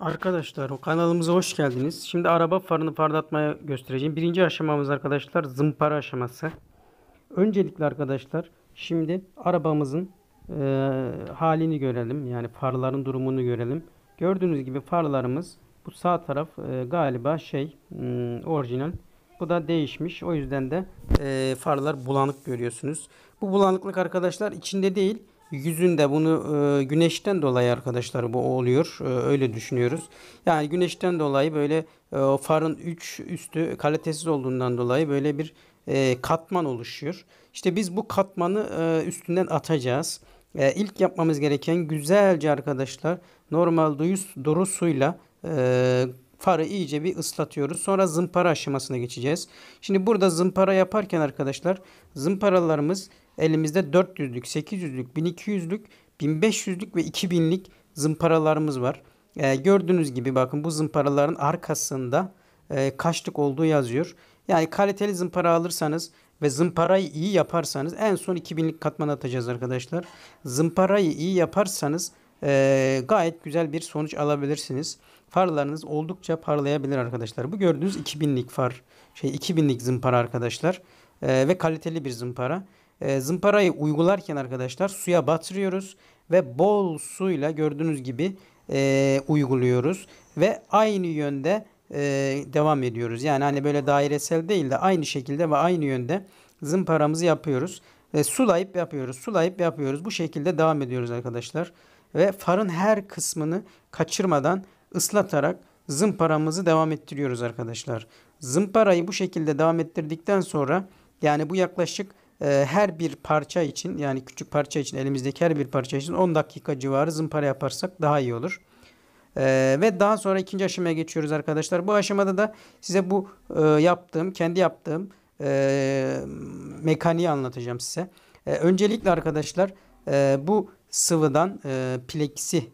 Arkadaşlar kanalımıza hoş geldiniz. Şimdi araba farını parlatmaya göstereceğim. Birinci aşamamız arkadaşlar zımpara aşaması. Öncelikle arkadaşlar şimdi arabamızın e, halini görelim. Yani farların durumunu görelim. Gördüğünüz gibi farlarımız bu sağ taraf e, galiba şey m, hmm, orijinal. Bu da değişmiş. O yüzden de e, farlar bulanık görüyorsunuz. Bu bulanıklık arkadaşlar içinde değil yüzünde bunu e, güneşten dolayı arkadaşlar bu oluyor. E, öyle düşünüyoruz. Yani güneşten dolayı böyle e, farın 3 üstü kalitesiz olduğundan dolayı böyle bir e, katman oluşuyor. işte biz bu katmanı e, üstünden atacağız. E, ilk yapmamız gereken güzelce arkadaşlar normal duyus, duru suyla e, farı iyice bir ıslatıyoruz. Sonra zımpara aşamasına geçeceğiz. Şimdi burada zımpara yaparken arkadaşlar zımparalarımız elimizde 400'lük, 800'lük, 1200'lük, 1500'lük ve 2000'lik zımparalarımız var. E, gördüğünüz gibi bakın bu zımparaların arkasında e, kaçlık olduğu yazıyor. Yani kaliteli zımpara alırsanız ve zımparayı iyi yaparsanız en son 2000'lik katman atacağız arkadaşlar. Zımparayı iyi yaparsanız e, gayet güzel bir sonuç alabilirsiniz. Farlarınız oldukça parlayabilir arkadaşlar. Bu gördüğünüz 2000'lik far şey 2000'lik zımpara arkadaşlar e, ve kaliteli bir zımpara. Ee, zımparayı uygularken arkadaşlar suya batırıyoruz ve bol suyla gördüğünüz gibi e, uyguluyoruz ve aynı yönde e, devam ediyoruz. Yani hani böyle dairesel değil de aynı şekilde ve aynı yönde zımparamızı yapıyoruz. E, sulayıp yapıyoruz, sulayıp yapıyoruz. Bu şekilde devam ediyoruz arkadaşlar. Ve farın her kısmını kaçırmadan ıslatarak zımparamızı devam ettiriyoruz arkadaşlar. Zımparayı bu şekilde devam ettirdikten sonra yani bu yaklaşık ee, her bir parça için yani küçük parça için elimizdeki her bir parça için 10 dakika civarı zımpara yaparsak daha iyi olur. Ee, ve daha sonra ikinci aşamaya geçiyoruz arkadaşlar. Bu aşamada da size bu e, yaptığım, kendi yaptığım e, mekaniği anlatacağım size. Ee, öncelikle arkadaşlar e, bu sıvıdan e, pleksi,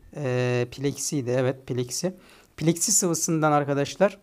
pleksiydi evet pleksi. Pleksi sıvısından arkadaşlar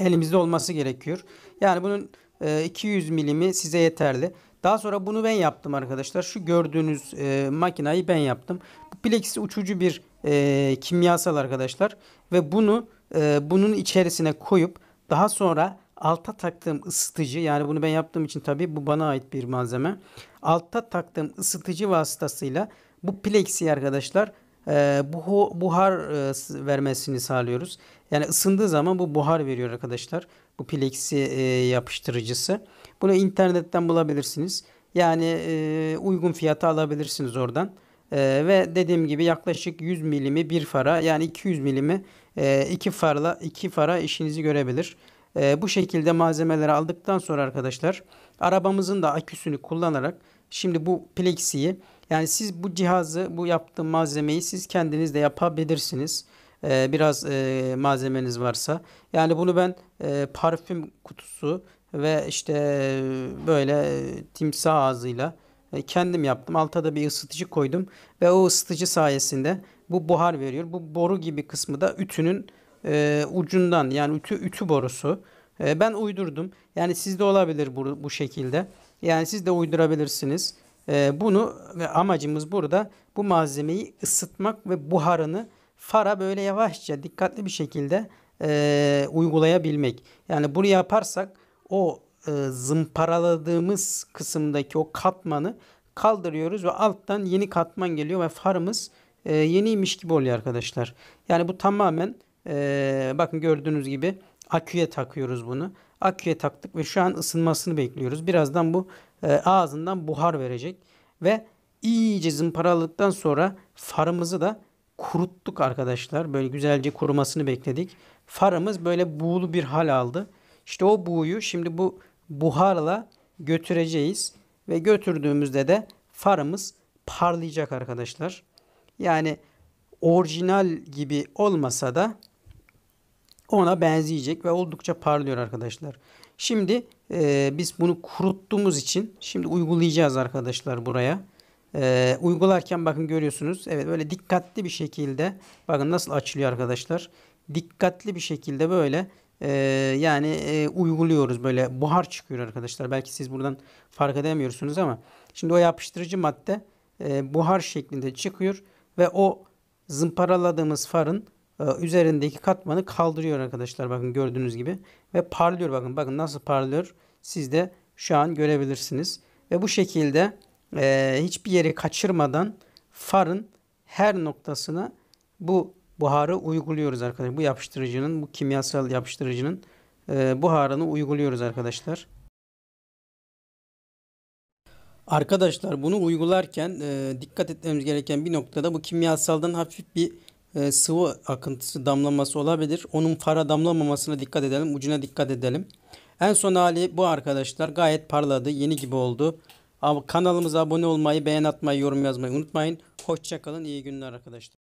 elimizde olması gerekiyor. Yani bunun 200 ee, milimi size yeterli. Daha sonra bunu ben yaptım arkadaşlar. Şu gördüğünüz e, makinayı ben yaptım. Bu plexi uçucu bir e, kimyasal arkadaşlar. Ve bunu e, bunun içerisine koyup daha sonra alta taktığım ısıtıcı yani bunu ben yaptığım için tabi bu bana ait bir malzeme. Alta taktığım ısıtıcı vasıtasıyla bu plexi arkadaşlar e, buho, buhar e, vermesini sağlıyoruz. Yani ısındığı zaman bu buhar veriyor arkadaşlar. Bu plexi e, yapıştırıcısı. Bunu internetten bulabilirsiniz. Yani e, uygun fiyata alabilirsiniz oradan. E, ve dediğim gibi yaklaşık 100 milimi bir fara yani 200 milimi e, iki farla iki fara işinizi görebilir. E, bu şekilde malzemeleri aldıktan sonra arkadaşlar arabamızın da aküsünü kullanarak şimdi bu plexiyi yani siz bu cihazı bu yaptığım malzemeyi siz kendiniz de yapabilirsiniz. Ee, biraz e, malzemeniz varsa. Yani bunu ben e, parfüm kutusu ve işte e, böyle timsah ağzıyla kendim yaptım. Alta da bir ısıtıcı koydum ve o ısıtıcı sayesinde bu buhar veriyor. Bu boru gibi kısmı da ütünün ucundan yani ütü ütü borusu. ben uydurdum. Yani sizde olabilir bu, bu şekilde. Yani siz de uydurabilirsiniz. bunu ve amacımız burada bu malzemeyi ısıtmak ve buharını fara böyle yavaşça dikkatli bir şekilde e, uygulayabilmek. Yani bunu yaparsak o e, zımparaladığımız kısımdaki o katmanı kaldırıyoruz ve alttan yeni katman geliyor ve farımız e, yeniymiş gibi oluyor arkadaşlar. Yani bu tamamen e, bakın gördüğünüz gibi aküye takıyoruz bunu. Aküye taktık ve şu an ısınmasını bekliyoruz. Birazdan bu e, ağzından buhar verecek ve iyice zımparalıktan sonra farımızı da kuruttuk arkadaşlar. Böyle güzelce kurumasını bekledik. Farımız böyle buğulu bir hal aldı. İşte o buğuyu şimdi bu buharla götüreceğiz. Ve götürdüğümüzde de farımız parlayacak arkadaşlar. Yani orijinal gibi olmasa da ona benzeyecek ve oldukça parlıyor arkadaşlar. Şimdi e, biz bunu kuruttuğumuz için şimdi uygulayacağız arkadaşlar buraya. Ee, uygularken bakın görüyorsunuz. Evet böyle dikkatli bir şekilde bakın nasıl açılıyor arkadaşlar. Dikkatli bir şekilde böyle e, yani e, uyguluyoruz böyle buhar çıkıyor arkadaşlar. Belki siz buradan fark edemiyorsunuz ama şimdi o yapıştırıcı madde e, buhar şeklinde çıkıyor ve o zımparaladığımız farın e, üzerindeki katmanı kaldırıyor arkadaşlar bakın gördüğünüz gibi ve parlıyor bakın bakın nasıl parlıyor siz de şu an görebilirsiniz ve bu şekilde e, hiçbir yeri kaçırmadan farın her noktasına bu buharı uyguluyoruz arkadaşlar. Bu yapıştırıcının, bu kimyasal yapıştırıcının e, buharını uyguluyoruz arkadaşlar. Arkadaşlar bunu uygularken e, dikkat etmemiz gereken bir noktada bu kimyasaldan hafif bir e, sıvı akıntısı damlaması olabilir. Onun fara damlamamasına dikkat edelim. Ucuna dikkat edelim. En son hali bu arkadaşlar. Gayet parladı. Yeni gibi oldu. Kanalımıza abone olmayı, beğen atmayı, yorum yazmayı unutmayın. Hoşçakalın. iyi günler arkadaşlar.